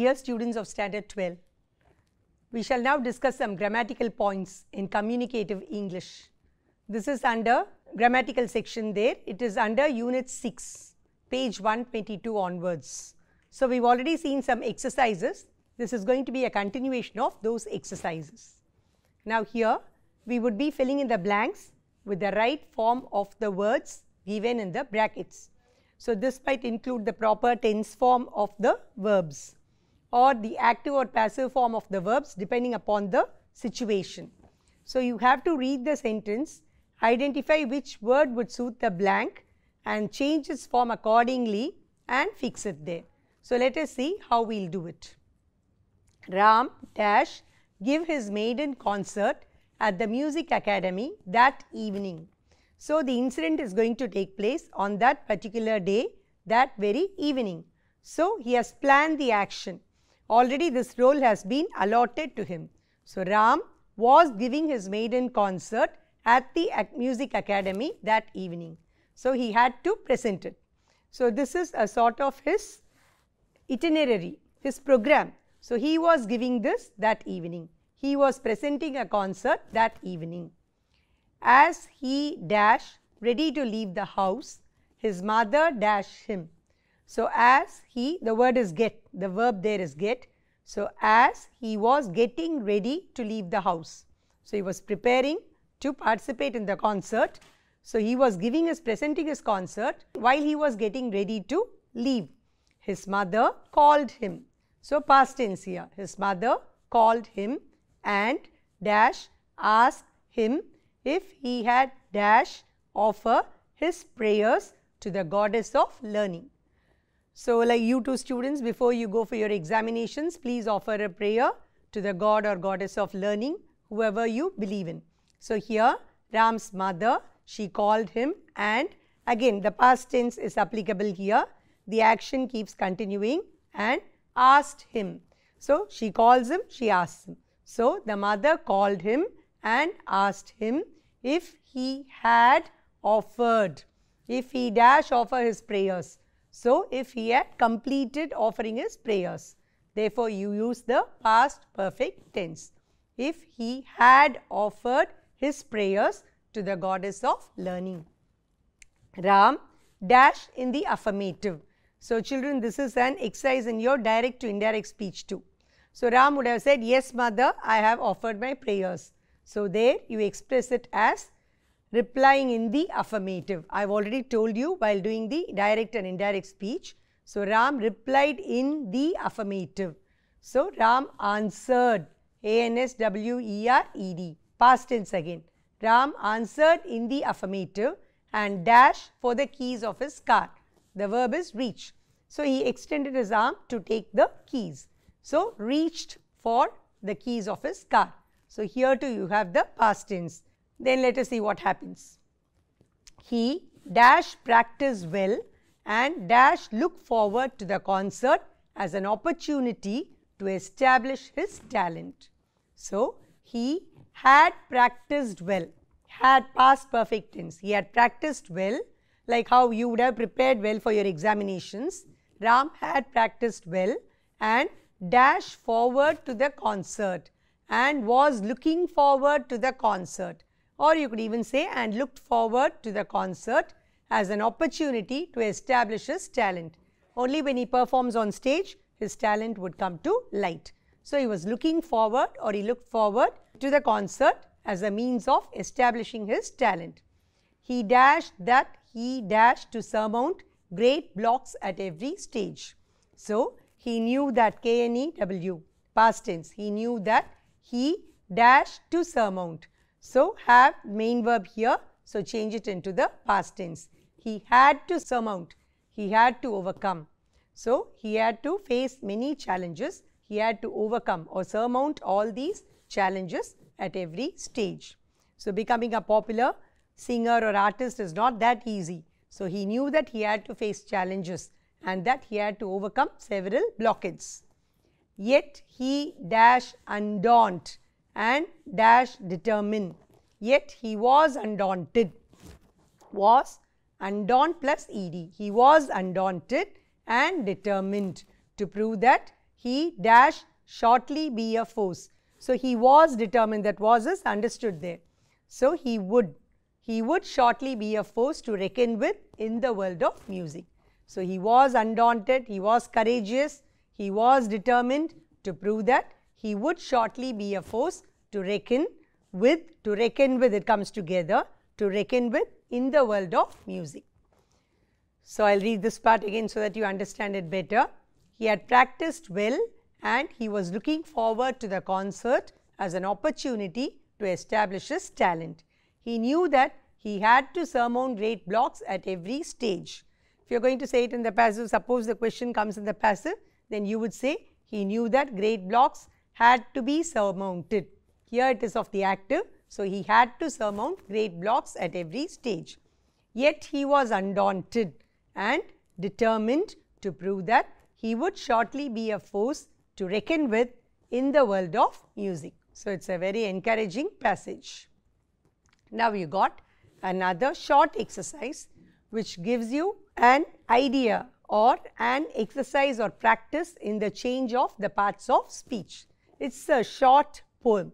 dear students of standard 12, we shall now discuss some grammatical points in communicative English. This is under grammatical section there, it is under unit 6, page 122 onwards. So, we have already seen some exercises, this is going to be a continuation of those exercises. Now, here we would be filling in the blanks with the right form of the words given in the brackets. So, this might include the proper tense form of the verbs or the active or passive form of the verbs depending upon the situation. So, you have to read the sentence, identify which word would suit the blank and change its form accordingly and fix it there. So, let us see how we will do it. Ram dash give his maiden concert at the music academy that evening. So, the incident is going to take place on that particular day that very evening. So, he has planned the action Already this role has been allotted to him. So, Ram was giving his maiden concert at the music academy that evening. So, he had to present it. So, this is a sort of his itinerary, his program. So, he was giving this that evening. He was presenting a concert that evening. As he dash ready to leave the house, his mother dash him so, as he the word is get the verb there is get. So, as he was getting ready to leave the house. So, he was preparing to participate in the concert. So, he was giving his presenting his concert while he was getting ready to leave. His mother called him. So, past tense here his mother called him and dash asked him if he had dash offer his prayers to the goddess of learning. So, like you two students, before you go for your examinations, please offer a prayer to the god or goddess of learning, whoever you believe in. So, here Ram's mother, she called him and again the past tense is applicable here. The action keeps continuing and asked him. So, she calls him, she asks him. So, the mother called him and asked him if he had offered, if he dash offer his prayers. So, if he had completed offering his prayers, therefore you use the past perfect tense. If he had offered his prayers to the goddess of learning. Ram dash in the affirmative. So, children this is an exercise in your direct to indirect speech too. So, Ram would have said, yes mother I have offered my prayers. So, there you express it as replying in the affirmative. I have already told you while doing the direct and indirect speech. So, Ram replied in the affirmative. So, Ram answered A N S W E R E D past tense again. Ram answered in the affirmative and dash for the keys of his car. The verb is reach. So, he extended his arm to take the keys. So, reached for the keys of his car. So, here too you have the past tense then let us see what happens. He dash practice well and dash look forward to the concert as an opportunity to establish his talent. So, he had practiced well, had past perfect tense, he had practiced well like how you would have prepared well for your examinations. Ram had practiced well and dash forward to the concert and was looking forward to the concert or you could even say and looked forward to the concert as an opportunity to establish his talent. Only when he performs on stage, his talent would come to light. So, he was looking forward or he looked forward to the concert as a means of establishing his talent. He dashed that he dashed to surmount great blocks at every stage. So, he knew that K N E W past tense, he knew that he dashed to surmount. So, have main verb here. So, change it into the past tense. He had to surmount. He had to overcome. So, he had to face many challenges. He had to overcome or surmount all these challenges at every stage. So, becoming a popular singer or artist is not that easy. So, he knew that he had to face challenges and that he had to overcome several blockades. Yet, he dash undaunted and dash determine. Yet he was undaunted, was undaunt plus ed. He was undaunted and determined to prove that he dash shortly be a force. So, he was determined that was is understood there. So, he would, he would shortly be a force to reckon with in the world of music. So, he was undaunted, he was courageous, he was determined to prove that he would shortly be a force to reckon with, to reckon with it comes together, to reckon with in the world of music. So, I will read this part again so that you understand it better. He had practiced well and he was looking forward to the concert as an opportunity to establish his talent. He knew that he had to surmount great blocks at every stage. If you are going to say it in the passive, suppose the question comes in the passive, then you would say he knew that great blocks had to be surmounted. Here it is of the active. So, he had to surmount great blocks at every stage. Yet he was undaunted and determined to prove that he would shortly be a force to reckon with in the world of music. So, it is a very encouraging passage. Now, you got another short exercise which gives you an idea or an exercise or practice in the change of the parts of speech. It's a short poem.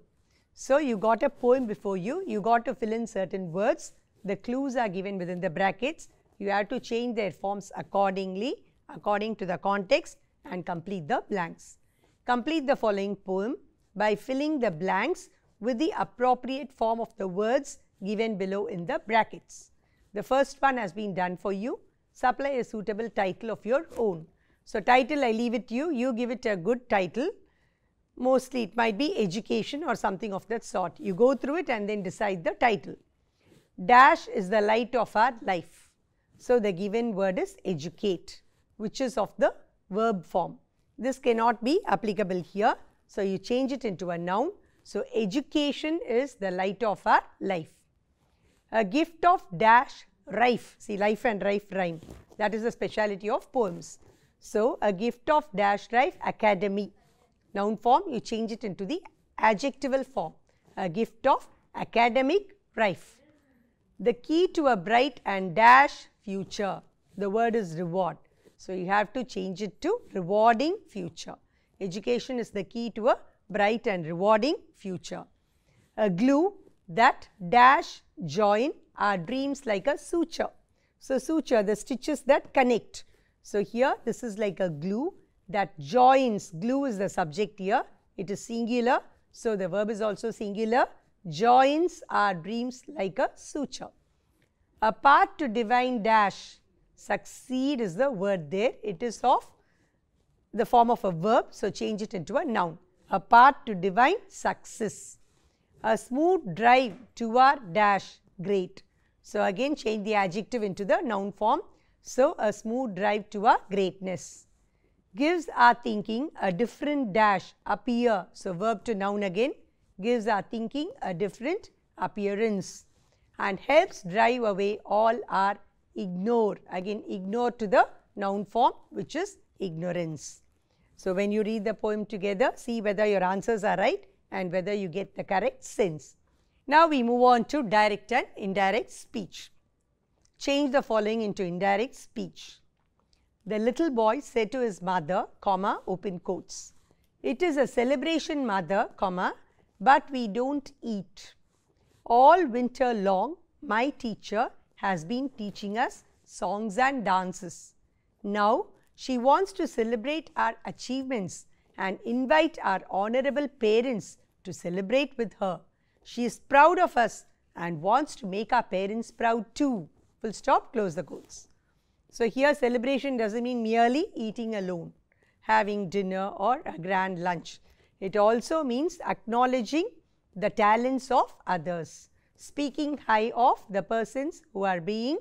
So you got a poem before you, you got to fill in certain words, the clues are given within the brackets, you have to change their forms accordingly, according to the context and complete the blanks. Complete the following poem by filling the blanks with the appropriate form of the words given below in the brackets. The first one has been done for you. Supply a suitable title of your own. So, title I leave it to you, you give it a good title mostly it might be education or something of that sort. You go through it and then decide the title. Dash is the light of our life. So, the given word is educate which is of the verb form. This cannot be applicable here. So, you change it into a noun. So, education is the light of our life. A gift of dash rife. See life and rife rhyme. That is the speciality of poems. So, a gift of dash rife academy noun form, you change it into the adjectival form, a gift of academic rife. The key to a bright and dash future, the word is reward. So, you have to change it to rewarding future. Education is the key to a bright and rewarding future. A glue that dash join our dreams like a suture. So, suture the stitches that connect. So, here this is like a glue that joins, glue is the subject here, it is singular. So, the verb is also singular, joins our dreams like a suture. A path to divine dash, succeed is the word there, it is of the form of a verb. So, change it into a noun, a path to divine success. A smooth drive to our dash, great. So, again change the adjective into the noun form. So, a smooth drive to a greatness gives our thinking a different dash appear. So, verb to noun again gives our thinking a different appearance and helps drive away all our ignore. Again ignore to the noun form which is ignorance. So, when you read the poem together see whether your answers are right and whether you get the correct sense. Now, we move on to direct and indirect speech. Change the following into indirect speech. The little boy said to his mother, comma, open quotes. It is a celebration, mother, comma, but we don't eat. All winter long, my teacher has been teaching us songs and dances. Now, she wants to celebrate our achievements and invite our honorable parents to celebrate with her. She is proud of us and wants to make our parents proud too. Full stop, close the quotes. So, here celebration does not mean merely eating alone, having dinner or a grand lunch. It also means acknowledging the talents of others, speaking high of the persons who are being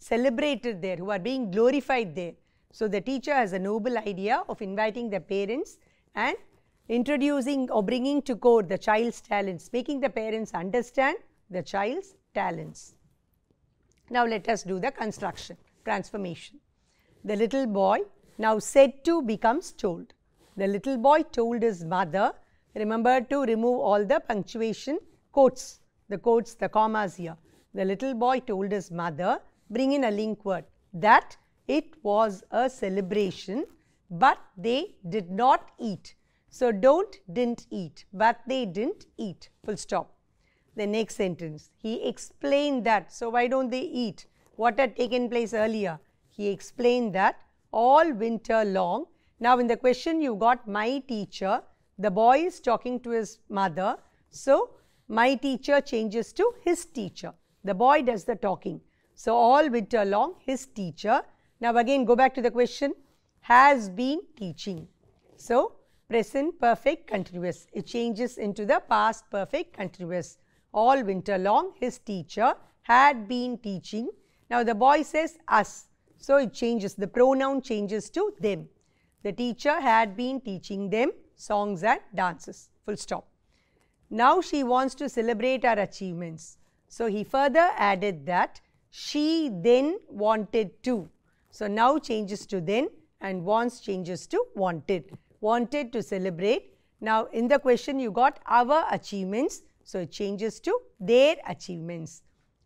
celebrated there, who are being glorified there. So, the teacher has a noble idea of inviting the parents and introducing or bringing to court the child's talents, making the parents understand the child's talents. Now, let us do the construction transformation. The little boy now said to becomes told. The little boy told his mother, remember to remove all the punctuation quotes, the quotes, the commas here. The little boy told his mother, bring in a link word that it was a celebration, but they did not eat. So, don't didn't eat, but they didn't eat, full stop. The next sentence, he explained that, so why don't they eat? what had taken place earlier. He explained that all winter long. Now, in the question you got my teacher, the boy is talking to his mother. So, my teacher changes to his teacher. The boy does the talking. So, all winter long his teacher. Now, again go back to the question has been teaching. So, present perfect continuous. It changes into the past perfect continuous. All winter long his teacher had been teaching now the boy says us. So it changes, the pronoun changes to them. The teacher had been teaching them songs and dances, full stop. Now she wants to celebrate our achievements. So he further added that she then wanted to. So now changes to then and wants changes to wanted. Wanted to celebrate. Now in the question you got our achievements. So it changes to their achievements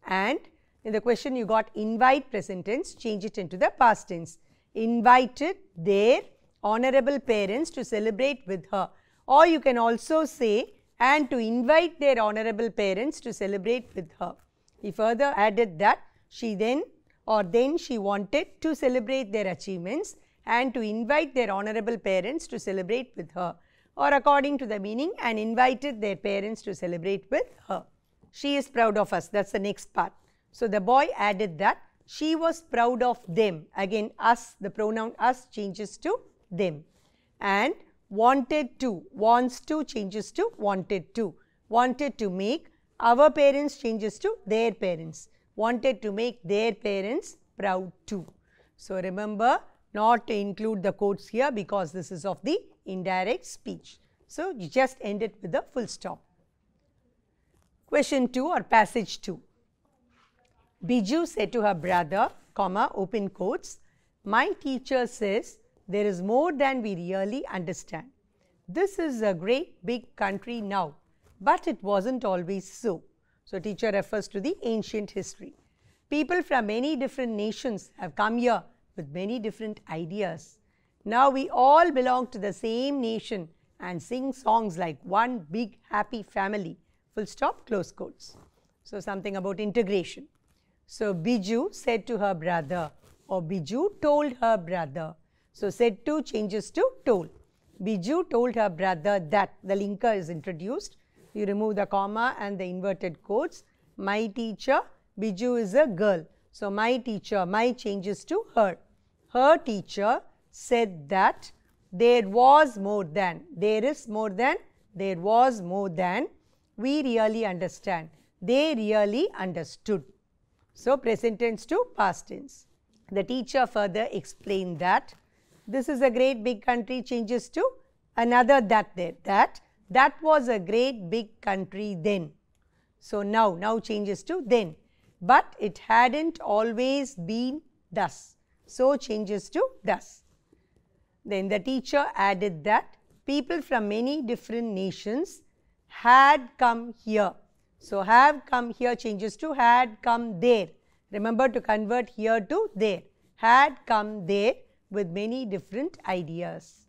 and in the question you got invite present tense, change it into the past tense. Invited their honorable parents to celebrate with her or you can also say and to invite their honorable parents to celebrate with her. He further added that she then or then she wanted to celebrate their achievements and to invite their honorable parents to celebrate with her or according to the meaning and invited their parents to celebrate with her. She is proud of us that is the next part. So, the boy added that she was proud of them. Again us, the pronoun us changes to them and wanted to, wants to changes to wanted to, wanted to make our parents changes to their parents, wanted to make their parents proud too. So, remember not to include the quotes here because this is of the indirect speech. So, you just end it with a full stop. Question 2 or passage 2. Biju said to her brother, comma, open quotes, my teacher says there is more than we really understand. This is a great big country now, but it wasn't always so. So, teacher refers to the ancient history. People from many different nations have come here with many different ideas. Now, we all belong to the same nation and sing songs like one big happy family. Full stop, close quotes. So, something about integration. So Biju said to her brother or Biju told her brother. So said to changes to told. Biju told her brother that the linker is introduced. You remove the comma and the inverted quotes. My teacher, Biju is a girl. So my teacher, my changes to her. Her teacher said that there was more than, there is more than, there was more than. We really understand. They really understood. So, present tense to past tense. The teacher further explained that this is a great big country changes to another that there that that was a great big country then. So, now now changes to then, but it hadn't always been thus. So, changes to thus. Then the teacher added that people from many different nations had come here so, have come here changes to had come there. Remember to convert here to there. Had come there with many different ideas.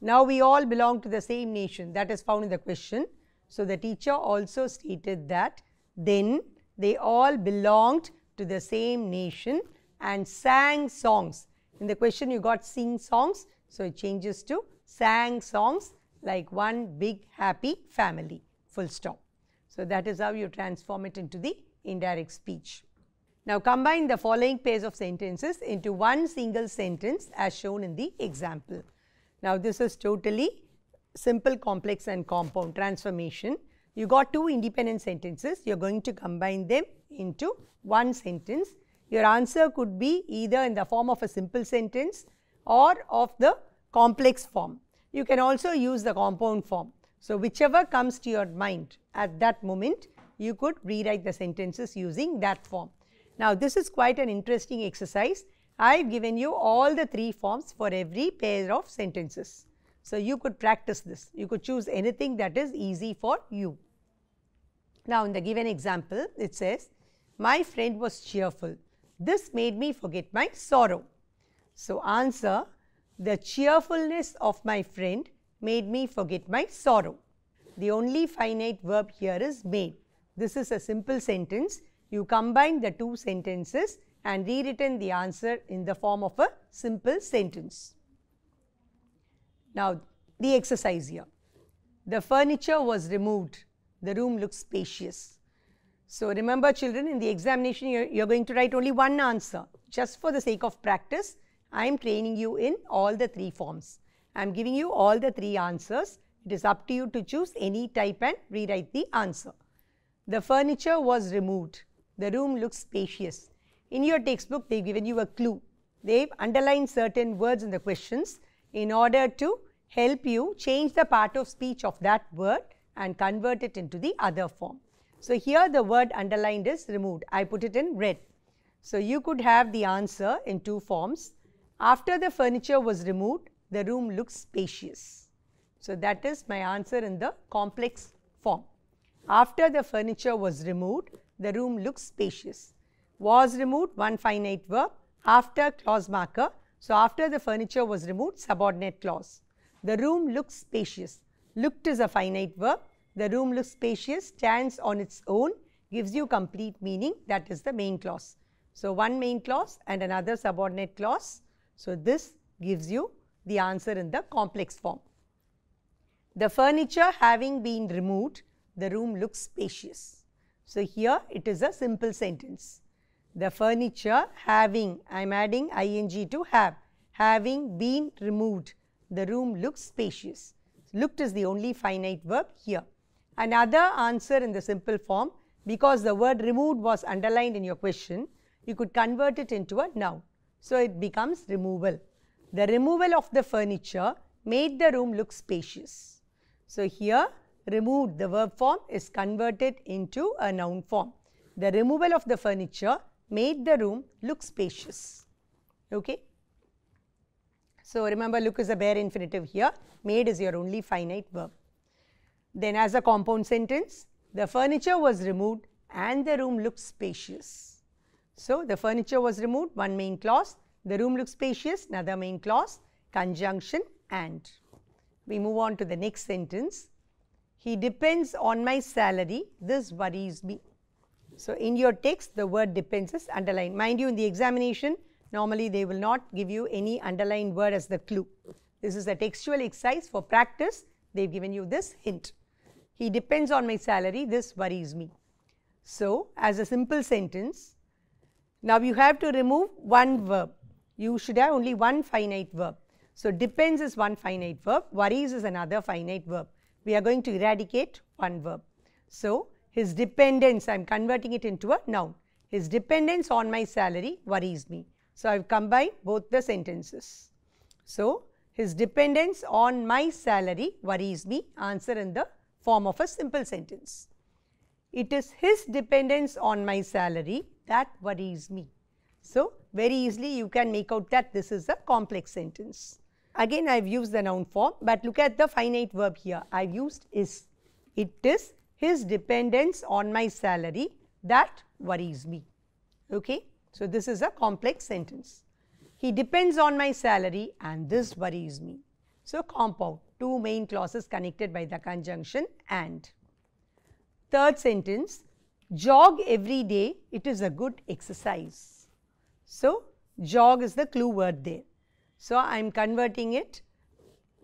Now, we all belong to the same nation that is found in the question. So, the teacher also stated that then they all belonged to the same nation and sang songs. In the question you got sing songs. So, it changes to sang songs like one big happy family full stop. So that is how you transform it into the indirect speech. Now combine the following pairs of sentences into one single sentence as shown in the example. Now this is totally simple, complex and compound transformation. You got two independent sentences, you are going to combine them into one sentence. Your answer could be either in the form of a simple sentence or of the complex form. You can also use the compound form. So, whichever comes to your mind at that moment you could rewrite the sentences using that form. Now, this is quite an interesting exercise. I have given you all the three forms for every pair of sentences. So, you could practice this. You could choose anything that is easy for you. Now, in the given example, it says, my friend was cheerful. This made me forget my sorrow. So, answer, the cheerfulness of my friend made me forget my sorrow. The only finite verb here is made. This is a simple sentence. You combine the two sentences and rewritten the answer in the form of a simple sentence. Now, the exercise here. The furniture was removed. The room looks spacious. So, remember children in the examination you are going to write only one answer. Just for the sake of practice, I am training you in all the three forms. I am giving you all the three answers. It is up to you to choose any type and rewrite the answer. The furniture was removed. The room looks spacious. In your textbook, they've given you a clue. They've underlined certain words in the questions in order to help you change the part of speech of that word and convert it into the other form. So, here the word underlined is removed. I put it in red. So, you could have the answer in two forms. After the furniture was removed, the room looks spacious. So, that is my answer in the complex form. After the furniture was removed, the room looks spacious. Was removed, one finite verb. After clause marker, so after the furniture was removed, subordinate clause. The room looks spacious. Looked is a finite verb. The room looks spacious, stands on its own, gives you complete meaning. That is the main clause. So, one main clause and another subordinate clause. So, this gives you the answer in the complex form. The furniture having been removed, the room looks spacious. So, here it is a simple sentence. The furniture having, I am adding ing to have, having been removed, the room looks spacious. Looked is the only finite verb here. Another answer in the simple form, because the word removed was underlined in your question, you could convert it into a noun. So, it becomes removal. The removal of the furniture made the room look spacious. So, here removed the verb form is converted into a noun form. The removal of the furniture made the room look spacious. Okay. So, remember look is a bare infinitive here, made is your only finite verb. Then as a compound sentence, the furniture was removed and the room looked spacious. So, the furniture was removed, one main clause, the room looks spacious, another main clause, conjunction and. We move on to the next sentence. He depends on my salary, this worries me. So, in your text the word depends is underlined. Mind you in the examination normally they will not give you any underlined word as the clue. This is a textual exercise for practice they have given you this hint. He depends on my salary this worries me. So, as a simple sentence now you have to remove one verb you should have only one finite verb. So, depends is one finite verb, worries is another finite verb. We are going to eradicate one verb. So, his dependence, I am converting it into a noun. His dependence on my salary worries me. So, I have combined both the sentences. So, his dependence on my salary worries me answer in the form of a simple sentence. It is his dependence on my salary that worries me. So, very easily you can make out that this is a complex sentence. Again I have used the noun form but look at the finite verb here. I have used is. It is his dependence on my salary that worries me. Okay? So, this is a complex sentence. He depends on my salary and this worries me. So, compound two main clauses connected by the conjunction and. Third sentence jog every day it is a good exercise. So, jog is the clue word there. So, I am converting it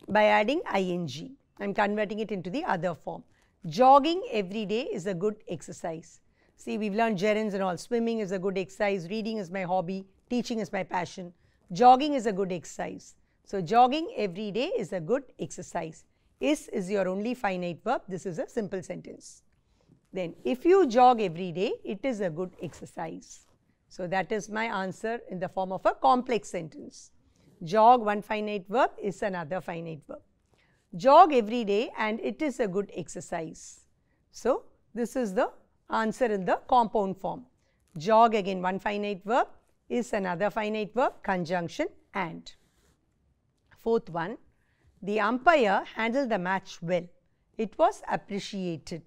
by adding ing. I am converting it into the other form. Jogging every day is a good exercise. See, we've learned gerunds and all. Swimming is a good exercise. Reading is my hobby. Teaching is my passion. Jogging is a good exercise. So, jogging every day is a good exercise. Is is your only finite verb. This is a simple sentence. Then, if you jog every day, it is a good exercise. So that is my answer in the form of a complex sentence. Jog one finite verb is another finite verb. Jog every day and it is a good exercise. So this is the answer in the compound form. Jog again one finite verb is another finite verb conjunction and. Fourth one, the umpire handled the match well. It was appreciated.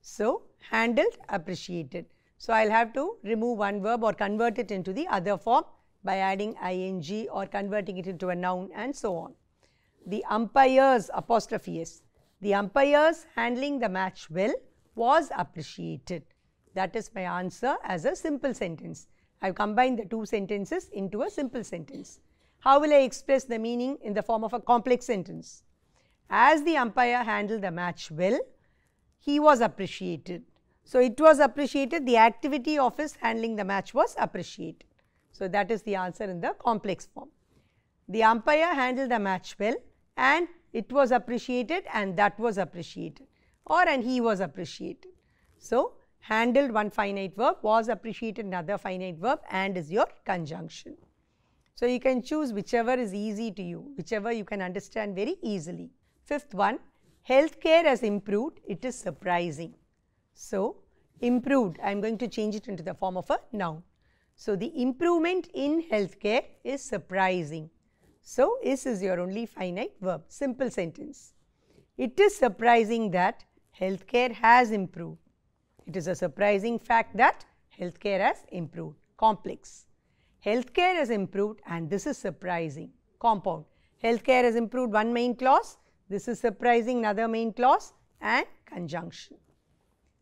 So handled appreciated. So, I will have to remove one verb or convert it into the other form by adding ing or converting it into a noun and so on. The umpire's apostrophe is the umpire's handling the match well was appreciated. That is my answer as a simple sentence. I have combined the two sentences into a simple sentence. How will I express the meaning in the form of a complex sentence? As the umpire handled the match well, he was appreciated. So, it was appreciated the activity of his handling the match was appreciated. So, that is the answer in the complex form. The umpire handled the match well and it was appreciated and that was appreciated or and he was appreciated. So, handled one finite verb was appreciated another finite verb and is your conjunction. So, you can choose whichever is easy to you, whichever you can understand very easily. Fifth one, healthcare has improved, it is surprising. So, improved, I am going to change it into the form of a noun. So, the improvement in healthcare is surprising. So, this is your only finite verb, simple sentence. It is surprising that healthcare has improved. It is a surprising fact that healthcare has improved, complex. Healthcare has improved and this is surprising, compound. Healthcare has improved one main clause, this is surprising another main clause and conjunction.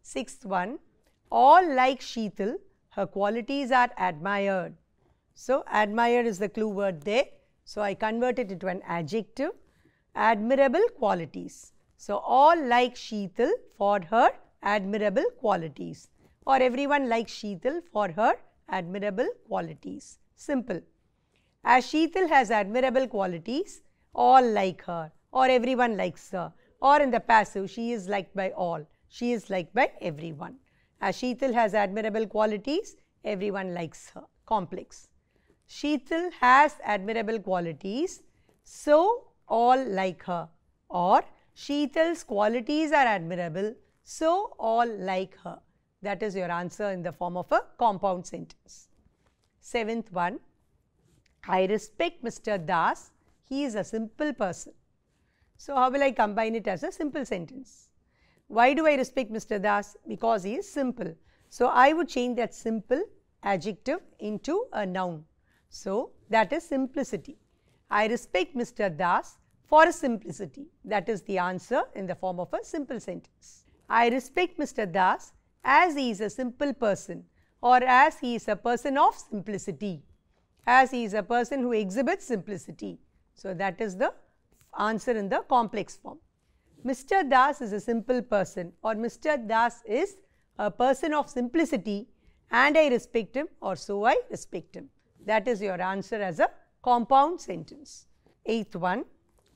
Sixth one, all like Sheetal, her qualities are admired. So, admire is the clue word there. So, I convert it into an adjective, admirable qualities. So, all like Sheetal for her admirable qualities or everyone likes Sheetal for her admirable qualities. Simple. As Sheetal has admirable qualities, all like her or everyone likes her or in the passive, she is liked by all. She is liked by everyone. As uh, Sheetal has admirable qualities, everyone likes her. Complex. Sheetal has admirable qualities, so all like her. Or Sheetal's qualities are admirable, so all like her. That is your answer in the form of a compound sentence. Seventh one, I respect Mr. Das, he is a simple person. So, how will I combine it as a simple sentence? Why do I respect Mr. Das? Because he is simple. So, I would change that simple adjective into a noun. So, that is simplicity. I respect Mr. Das for simplicity. That is the answer in the form of a simple sentence. I respect Mr. Das as he is a simple person or as he is a person of simplicity, as he is a person who exhibits simplicity. So, that is the answer in the complex form. Mr. Das is a simple person or Mr. Das is a person of simplicity and I respect him or so I respect him. That is your answer as a compound sentence. Eighth one,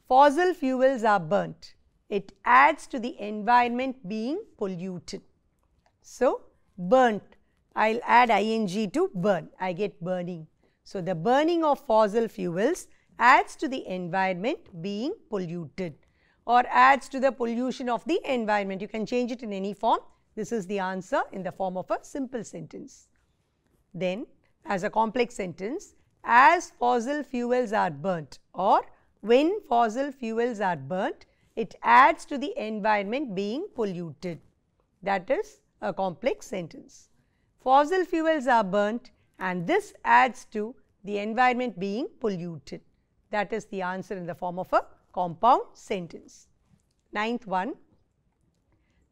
fossil fuels are burnt. It adds to the environment being polluted. So, burnt, I will add ing to burn, I get burning. So, the burning of fossil fuels adds to the environment being polluted or adds to the pollution of the environment. You can change it in any form. This is the answer in the form of a simple sentence. Then as a complex sentence, as fossil fuels are burnt or when fossil fuels are burnt, it adds to the environment being polluted. That is a complex sentence. Fossil fuels are burnt and this adds to the environment being polluted. That is the answer in the form of a compound sentence. Ninth one,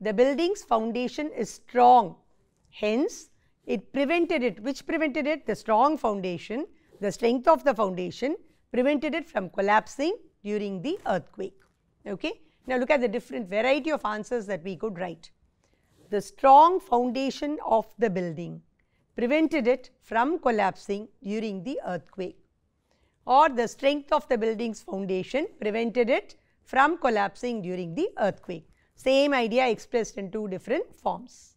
the building's foundation is strong, hence it prevented it, which prevented it? The strong foundation, the strength of the foundation prevented it from collapsing during the earthquake. Okay. Now, look at the different variety of answers that we could write. The strong foundation of the building prevented it from collapsing during the earthquake or the strength of the building's foundation prevented it from collapsing during the earthquake. Same idea expressed in two different forms.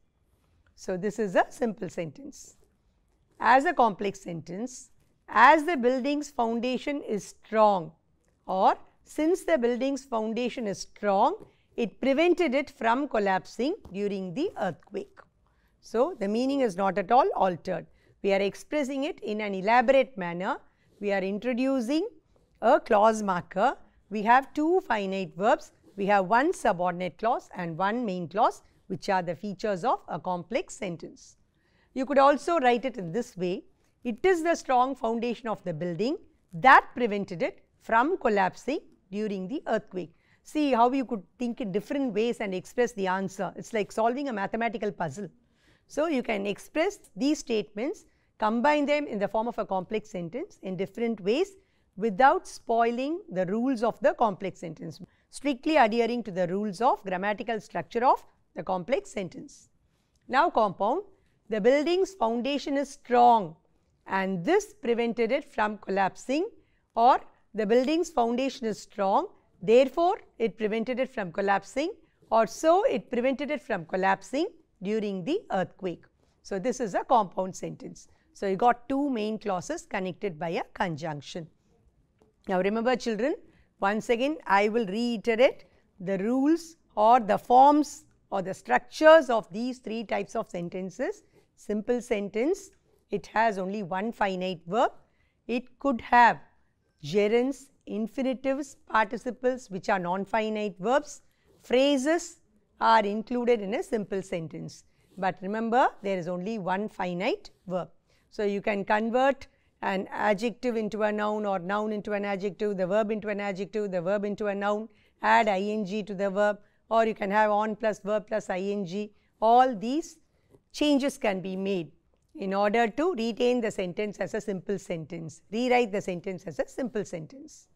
So, this is a simple sentence. As a complex sentence, as the building's foundation is strong or since the building's foundation is strong, it prevented it from collapsing during the earthquake. So, the meaning is not at all altered. We are expressing it in an elaborate manner we are introducing a clause marker. We have two finite verbs. We have one subordinate clause and one main clause which are the features of a complex sentence. You could also write it in this way. It is the strong foundation of the building that prevented it from collapsing during the earthquake. See how you could think in different ways and express the answer. It is like solving a mathematical puzzle. So, you can express these statements combine them in the form of a complex sentence in different ways without spoiling the rules of the complex sentence, strictly adhering to the rules of grammatical structure of the complex sentence. Now compound, the building's foundation is strong and this prevented it from collapsing or the building's foundation is strong therefore it prevented it from collapsing or so it prevented it from collapsing during the earthquake. So, this is a compound sentence. So, you got two main clauses connected by a conjunction. Now, remember children once again I will reiterate the rules or the forms or the structures of these three types of sentences. Simple sentence, it has only one finite verb. It could have gerunds, infinitives, participles which are non-finite verbs. Phrases are included in a simple sentence. But remember there is only one finite verb. So, you can convert an adjective into a noun or noun into an adjective, the verb into an adjective, the verb into a noun, add ing to the verb or you can have on plus verb plus ing. All these changes can be made in order to retain the sentence as a simple sentence, rewrite the sentence as a simple sentence.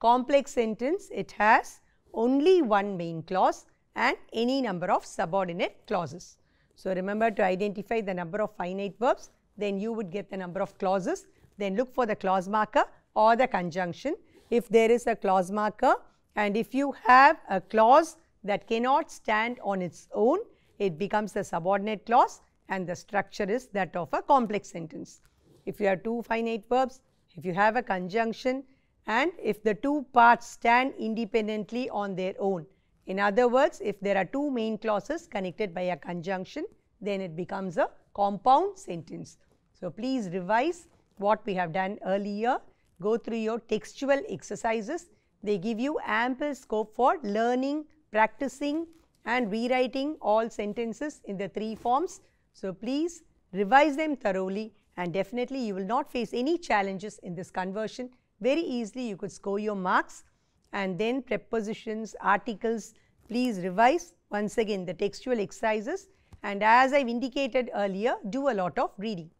Complex sentence, it has only one main clause and any number of subordinate clauses. So, remember to identify the number of finite verbs then you would get the number of clauses. Then look for the clause marker or the conjunction. If there is a clause marker and if you have a clause that cannot stand on its own, it becomes a subordinate clause and the structure is that of a complex sentence. If you have two finite verbs, if you have a conjunction and if the two parts stand independently on their own. In other words, if there are two main clauses connected by a conjunction, then it becomes a compound sentence. So, please revise what we have done earlier, go through your textual exercises. They give you ample scope for learning, practicing and rewriting all sentences in the three forms. So, please revise them thoroughly and definitely you will not face any challenges in this conversion. Very easily you could score your marks and then prepositions, articles, please revise once again the textual exercises and as I have indicated earlier do a lot of reading.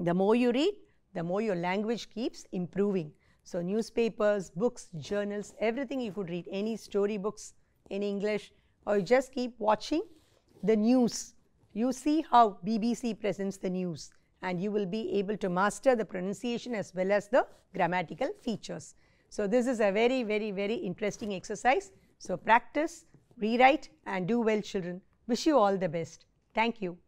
The more you read the more your language keeps improving. So, newspapers, books, journals everything you could read any story books in English or you just keep watching the news. You see how BBC presents the news and you will be able to master the pronunciation as well as the grammatical features. So, this is a very very very interesting exercise. So, practice, rewrite and do well children. Wish you all the best. Thank you.